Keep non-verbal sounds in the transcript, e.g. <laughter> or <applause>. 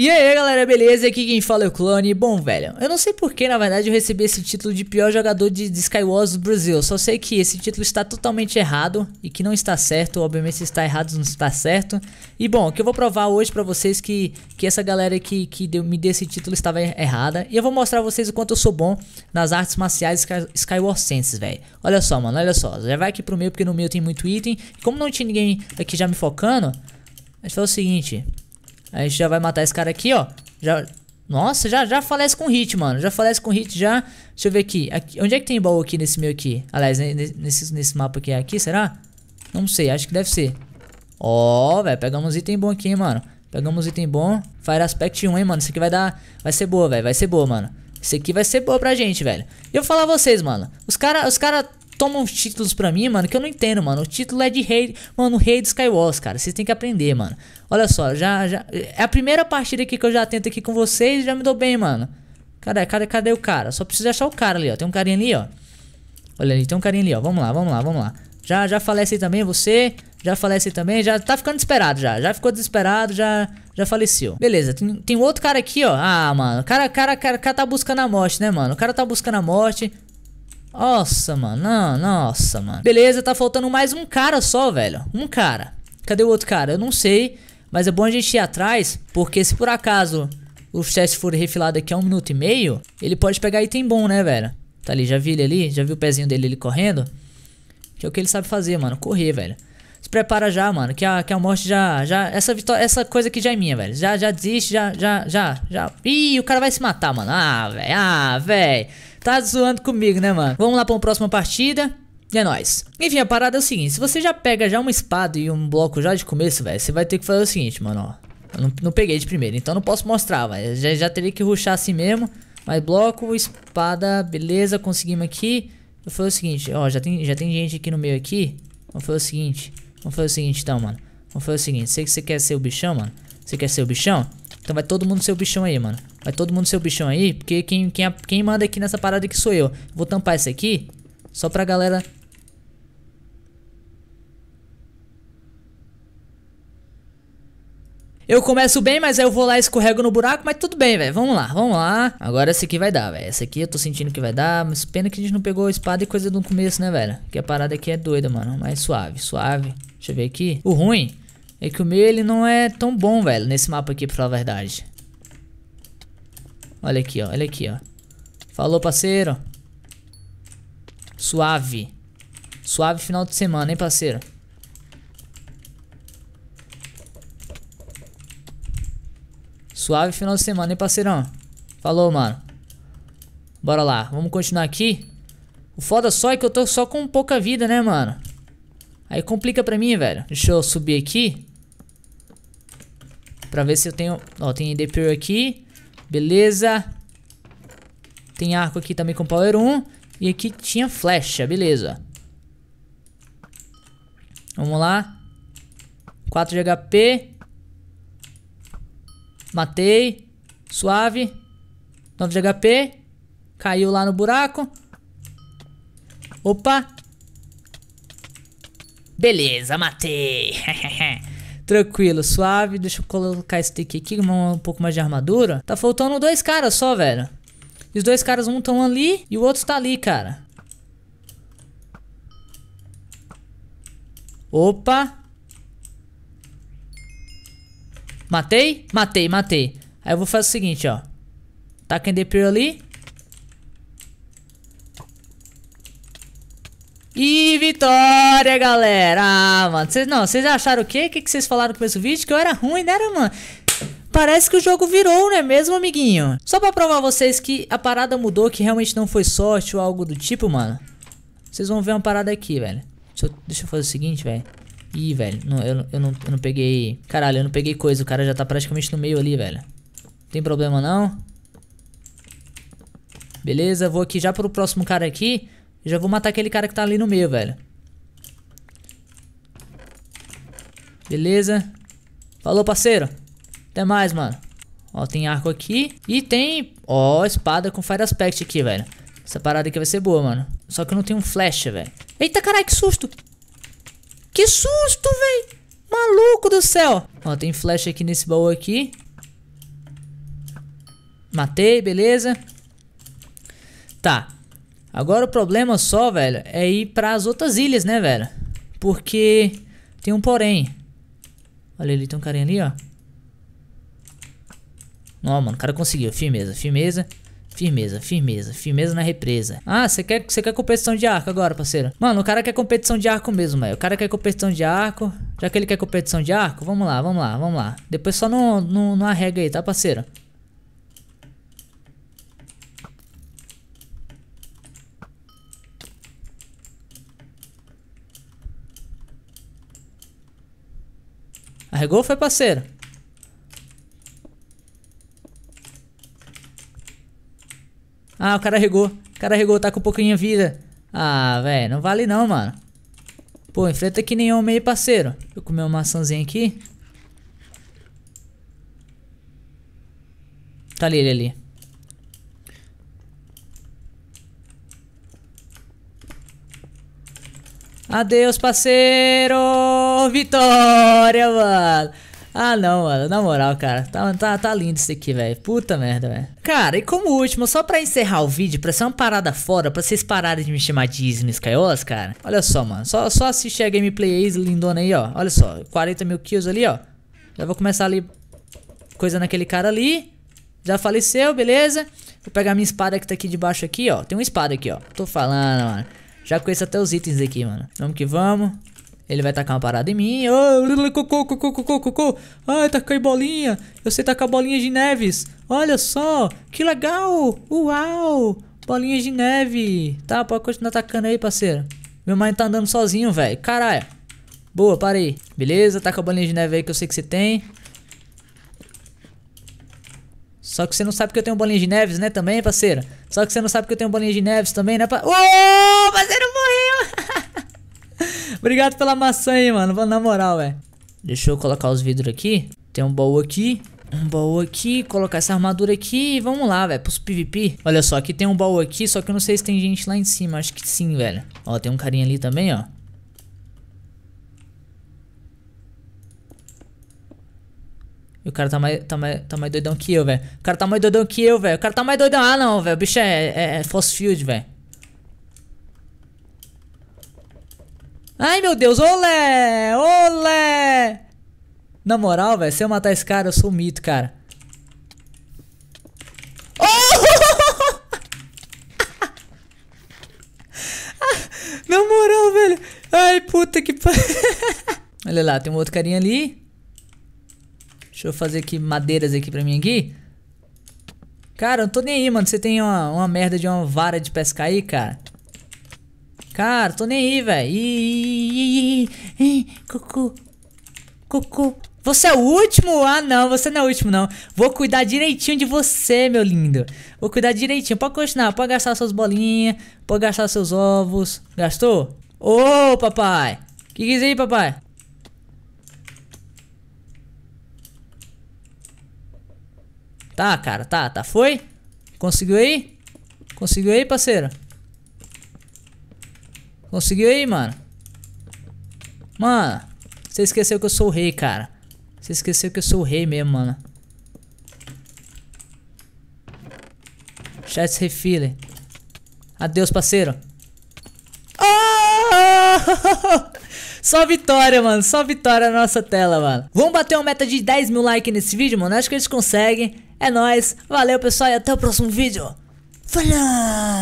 E aí galera, beleza? Aqui quem fala é o Clone. Bom, velho, eu não sei porque na verdade eu recebi esse título de pior jogador de, de Skywars do Brasil. Só sei que esse título está totalmente errado e que não está certo. Obviamente, se está errado, não está certo. E bom, o que eu vou provar hoje pra vocês que, que essa galera que, que deu, me deu esse título estava er, errada. E eu vou mostrar pra vocês o quanto eu sou bom nas artes marciais Sky, Skywars Senses, velho. Olha só, mano, olha só. Já vai aqui pro meio, porque no meio tem muito item. Como não tinha ninguém aqui já me focando, a gente faz o seguinte. A gente já vai matar esse cara aqui, ó. Já... Nossa, já, já falece com hit, mano. Já falece com hit, já. Deixa eu ver aqui. aqui. Onde é que tem baú aqui nesse meu aqui? Aliás, nesse, nesse mapa aqui. É aqui, será? Não sei, acho que deve ser. Ó, oh, velho, pegamos item bom aqui, hein, mano. Pegamos item bom. Fire Aspect 1, hein, mano. Isso aqui vai dar... Vai ser boa, velho. Vai ser boa, mano. Isso aqui vai ser boa pra gente, velho. E eu vou falar a vocês, mano. Os caras os cara tomam títulos pra mim, mano, que eu não entendo, mano. O título é de rei, mano, rei de Skywars, cara. Vocês têm que aprender, mano. Olha só, já, já. É a primeira partida aqui que eu já tento aqui com vocês já me dou bem, mano. Cadê, cadê, cadê o cara? Só preciso achar o cara ali, ó. Tem um carinha ali, ó. Olha ali, tem um carinha ali, ó. Vamos lá, vamos lá, vamos lá. Já, já falece aí também, você. Já falece aí também. Já tá ficando desesperado, já. Já ficou desesperado, já, já faleceu. Beleza, tem, tem outro cara aqui, ó. Ah, mano. O cara, cara, cara, cara tá buscando a morte, né, mano? O cara tá buscando a morte. Nossa, mano. Não, nossa, mano. Beleza, tá faltando mais um cara só, velho. Um cara. Cadê o outro cara? Eu não sei. Mas é bom a gente ir atrás, porque se por acaso o chest for refilado aqui a um minuto e meio, ele pode pegar item bom, né, velho? Tá ali, já vi ele ali, já vi o pezinho dele ali correndo. Que é o que ele sabe fazer, mano, correr, velho. Se prepara já, mano, que a, que a morte já, já, essa vitória, essa coisa aqui já é minha, velho. Já, já desiste, já, já, já, já. Ih, o cara vai se matar, mano. Ah, velho, ah, velho. Tá zoando comigo, né, mano? Vamos lá pra uma próxima partida. É nóis. Enfim, a parada é o seguinte: se você já pega já uma espada e um bloco já de começo, velho, você vai ter que fazer o seguinte, mano, ó. Eu não, não peguei de primeiro, então não posso mostrar, velho. Já, já teria que ruxar assim mesmo. Mas bloco, espada, beleza, conseguimos aqui. Foi o seguinte, ó, já tem, já tem gente aqui no meio aqui. Vamos fazer o seguinte. Vamos fazer o seguinte então, mano. Vamos fazer o seguinte. Sei que você quer ser o bichão, mano. Você quer ser o bichão? Então vai todo mundo ser o bichão aí, mano. Vai todo mundo ser o bichão aí, porque quem, quem, quem manda aqui nessa parada aqui sou eu. Vou tampar esse aqui, só pra galera... Eu começo bem, mas aí eu vou lá e escorrego no buraco, mas tudo bem, velho. Vamos lá, vamos lá. Agora esse aqui vai dar, velho. Esse aqui eu tô sentindo que vai dar, mas pena que a gente não pegou espada e coisa do começo, né, velho? Que a parada aqui é doida, mano. Mas suave, suave. Deixa eu ver aqui. O ruim é que o meu ele não é tão bom, velho, nesse mapa aqui, pra falar a verdade. Olha aqui, ó. Olha aqui, ó. Falou, parceiro. Suave. Suave final de semana, hein, parceiro. Suave final de semana, hein, parceirão. Falou, mano. Bora lá. Vamos continuar aqui. O foda só é que eu tô só com pouca vida, né, mano? Aí complica pra mim, velho. Deixa eu subir aqui. Pra ver se eu tenho... Ó, tem Ender aqui. Beleza. Tem arco aqui também com Power 1. E aqui tinha flecha, beleza. Vamos lá. 4 de HP. Matei. Suave. 9 de HP. Caiu lá no buraco. Opa. Beleza, matei. <laughs> Tranquilo, suave. Deixa eu colocar esse take aqui, é um pouco mais de armadura. Tá faltando dois caras só, velho. Os dois caras, um tão ali e o outro tá ali, cara. Opa. Matei, matei, matei. Aí eu vou fazer o seguinte, ó. Taca em DP ali. E vitória, galera! Ah, mano, vocês não, vocês acharam o quê? O que vocês falaram no começo do vídeo? Que eu era ruim, né, mano? Parece que o jogo virou, não é mesmo, amiguinho? Só pra provar vocês que a parada mudou, que realmente não foi sorte ou algo do tipo, mano. Vocês vão ver uma parada aqui, velho. Deixa eu, deixa eu fazer o seguinte, velho. Ih, velho, não, eu, eu, não, eu não peguei... Caralho, eu não peguei coisa, o cara já tá praticamente no meio ali, velho. Tem problema não? Beleza, vou aqui já pro próximo cara aqui. Já vou matar aquele cara que tá ali no meio, velho. Beleza. Falou, parceiro. Até mais, mano. Ó, tem arco aqui. E tem, ó, espada com Fire Aspect aqui, velho. Essa parada aqui vai ser boa, mano. Só que eu não tenho um velho. Eita, caralho, que susto. Que susto, velho. Maluco do céu. Ó, tem flash aqui nesse baú aqui. Matei, beleza. Tá. Agora o problema só, velho, é ir para as outras ilhas, né, velho? Porque tem um porém. Olha ali, tem um carinha ali, ó. Não, mano, o cara conseguiu. Firmeza, firmeza. Firmeza, firmeza, firmeza na represa. Ah, você quer, quer competição de arco agora, parceiro? Mano, o cara quer competição de arco mesmo, velho. O cara quer competição de arco. Já que ele quer competição de arco, vamos lá, vamos lá, vamos lá. Depois só não, não, não arrega aí, tá, parceiro? Carregou foi parceiro? Ah, o cara regou. O cara regou, tá com pouquinha vida. Ah, velho, não vale não, mano. Pô, enfrenta que nem homem aí, parceiro. Vou eu comer uma maçãzinha aqui. Tá ali, ele ali. Adeus, parceiro! Vitória, mano! Ah, não, mano, na moral, cara, tá, tá, tá lindo isso aqui, velho. Puta merda, velho. Cara, e como último, só pra encerrar o vídeo, pra ser uma parada fora, pra vocês pararem de me chamar de Disney Kaios, cara. Olha só, mano, só, só assistir a gameplay aí, lindona aí, ó. Olha só, 40 mil kills ali, ó. Já vou começar ali, coisa naquele cara ali. Já faleceu, beleza? Vou pegar minha espada que tá aqui debaixo aqui, ó. Tem uma espada aqui, ó. Tô falando, mano. Já conheço até os itens aqui, mano. Vamos que vamos. Ele vai tacar uma parada em mim. Oh, cocô, cocô, cocô, cocô. Ai, taquei tá bolinha. Eu sei tacar bolinha de neves. Olha só. Que legal. Uau. Bolinha de neve. Tá, pode continuar atacando aí, parceiro. Meu mind tá andando sozinho, velho. Caralho. Boa, parei. Beleza, taca a bolinha de neve aí que eu sei que você tem. Só que você não sabe que eu tenho bolinha de neves, né, também, parceira? Só que você não sabe que eu tenho bolinha de neves também, né? Pra... Oh, mas ele morreu! <laughs> Obrigado pela maçã aí, mano. Na moral, velho. Deixa eu colocar os vidros aqui. Tem um baú aqui. Um baú aqui, colocar essa armadura aqui e vamos lá, velho, pros PVP. Olha só, aqui tem um baú aqui, só que eu não sei se tem gente lá em cima, acho que sim, velho. Ó, tem um carinha ali também, ó. E o cara tá mais, tá mais, tá mais doidão que eu, velho. O cara tá mais doidão que eu, velho. O cara tá mais doidão. Ah, não, velho. O bicho é, é, é Force Field, velho. Ai, meu Deus. Olé! Olé! Na moral, velho, se eu matar esse cara, eu sou um mito, cara. Oh! <laughs> Na moral, velho. Ai, puta que pariu. <laughs> Olha lá, tem um outro carinha ali. Deixa eu fazer aqui madeiras aqui pra mim aqui. Cara, eu não tô nem aí, mano. Você tem uma, uma merda de uma vara de pescar aí, cara? Cara, tô nem aí, velho. Cucu. Cucu. Você é o último? Ah, não, você não é o último, não. Vou cuidar direitinho de você, meu lindo. Vou cuidar direitinho. Pode continuar, pode gastar suas bolinhas, pode gastar seus ovos. Gastou? Ô, oh, papai. Que que é isso aí, papai? Tá, cara, tá, tá. Foi? Conseguiu aí? Conseguiu aí, parceiro? Conseguiu aí, mano? Mano, você esqueceu que eu sou o rei, cara. Você esqueceu que eu sou o rei mesmo, mano. Chats refile. Adeus, parceiro. Oh! <laughs> Só vitória, mano. Só vitória na nossa tela, mano. Vamos bater uma meta de 10 mil likes nesse vídeo, mano. Acho que eles conseguem é nóis, valeu pessoal e até o próximo vídeo. Falou!